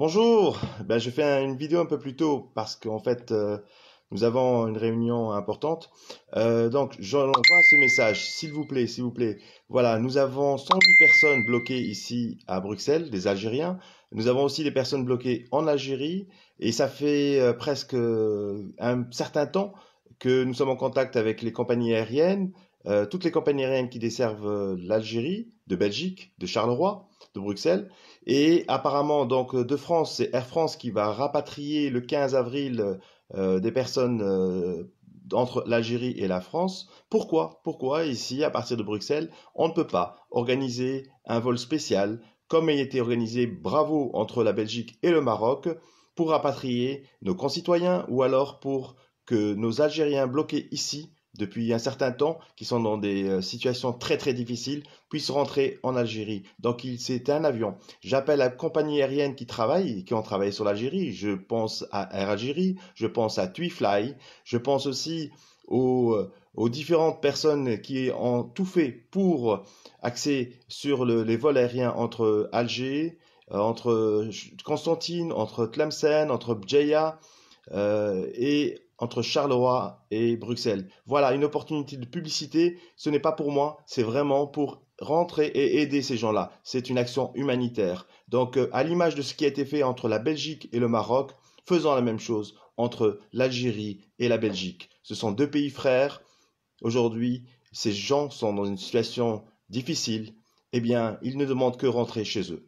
Bonjour, ben, je fais une vidéo un peu plus tôt parce qu'en fait euh, nous avons une réunion importante. Euh, donc j'envoie ce message, s'il vous plaît, s'il vous plaît. Voilà, nous avons 110 personnes bloquées ici à Bruxelles, des Algériens. Nous avons aussi des personnes bloquées en Algérie et ça fait euh, presque euh, un certain temps que nous sommes en contact avec les compagnies aériennes, euh, toutes les campagnes aériennes qui desservent euh, l'Algérie, de Belgique, de Charleroi, de Bruxelles. Et apparemment, donc, euh, de France, c'est Air France qui va rapatrier le 15 avril des personnes entre l'Algérie et la France. Pourquoi Pourquoi ici, à partir de Bruxelles, on ne peut pas organiser un vol spécial comme a été organisé Bravo entre la Belgique et le Maroc pour rapatrier nos concitoyens ou alors pour que nos Algériens bloqués ici depuis un certain temps, qui sont dans des euh, situations très très difficiles, puissent rentrer en Algérie. Donc il c'est un avion. J'appelle la compagnie aérienne qui travaille, qui ont travaillé sur l'Algérie. Je pense à Air Algérie, je pense à TwiFly, je pense aussi aux, euh, aux, différentes personnes qui ont tout fait pour axer sur les vols aériens entre Alger, euh, entre Constantine, entre Tlemcen, entre Bjeya euh, et entre Charleroi et Bruxelles. Voilà, une opportunité de publicité, ce n'est pas pour moi, c'est vraiment pour rentrer et aider ces gens-là. C'est une action humanitaire. Donc, euh, à l'image de ce qui a été fait entre la Belgique et le Maroc, faisons la même chose entre l'Algérie et la Belgique. Ce sont deux pays frères. Aujourd'hui, ces gens sont dans une situation difficile. Eh bien, ils ne demandent que rentrer chez eux.